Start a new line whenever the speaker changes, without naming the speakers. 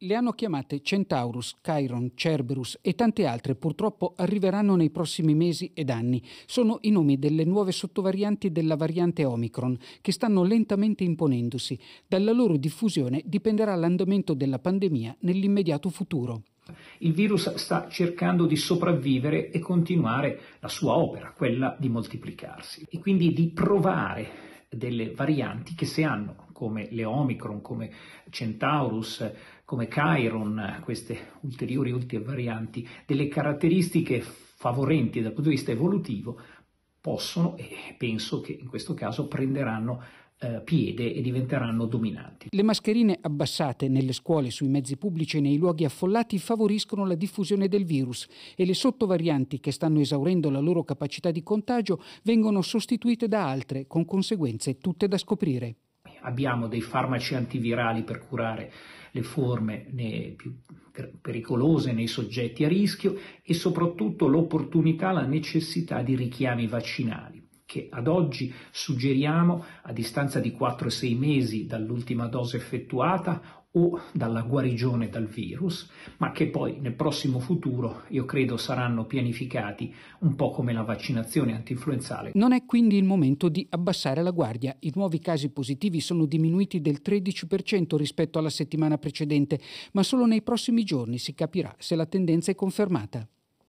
Le hanno chiamate Centaurus, Chiron, Cerberus e tante altre, purtroppo arriveranno nei prossimi mesi ed anni. Sono i nomi delle nuove sottovarianti della variante Omicron, che stanno lentamente imponendosi. Dalla loro diffusione dipenderà l'andamento della pandemia nell'immediato futuro.
Il virus sta cercando di sopravvivere e continuare la sua opera, quella di moltiplicarsi e quindi di provare delle varianti che se hanno, come le Omicron, come Centaurus, come Chiron, queste ulteriori ultime varianti, delle caratteristiche favorenti dal punto di vista evolutivo, possono e penso che in questo caso prenderanno eh, piede e diventeranno dominanti.
Le mascherine abbassate nelle scuole, sui mezzi pubblici e nei luoghi affollati favoriscono la diffusione del virus e le sottovarianti che stanno esaurendo la loro capacità di contagio vengono sostituite da altre con conseguenze tutte da scoprire
abbiamo dei farmaci antivirali per curare le forme più pericolose nei soggetti a rischio e soprattutto l'opportunità, la necessità di richiami vaccinali che ad oggi suggeriamo a distanza di 4-6 mesi dall'ultima dose effettuata o dalla guarigione dal virus, ma che poi nel prossimo futuro io credo saranno pianificati un po' come la vaccinazione antinfluenzale. Non
è quindi il momento di abbassare la guardia. I nuovi casi positivi sono diminuiti del 13% rispetto alla settimana precedente, ma solo nei prossimi giorni si capirà se la tendenza è confermata.